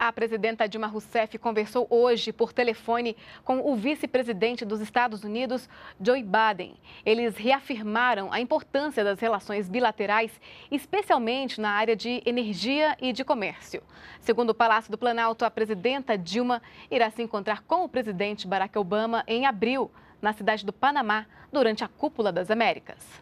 A presidenta Dilma Rousseff conversou hoje por telefone com o vice-presidente dos Estados Unidos, Joe Biden. Eles reafirmaram a importância das relações bilaterais, especialmente na área de energia e de comércio. Segundo o Palácio do Planalto, a presidenta Dilma irá se encontrar com o presidente Barack Obama em abril, na cidade do Panamá, durante a Cúpula das Américas.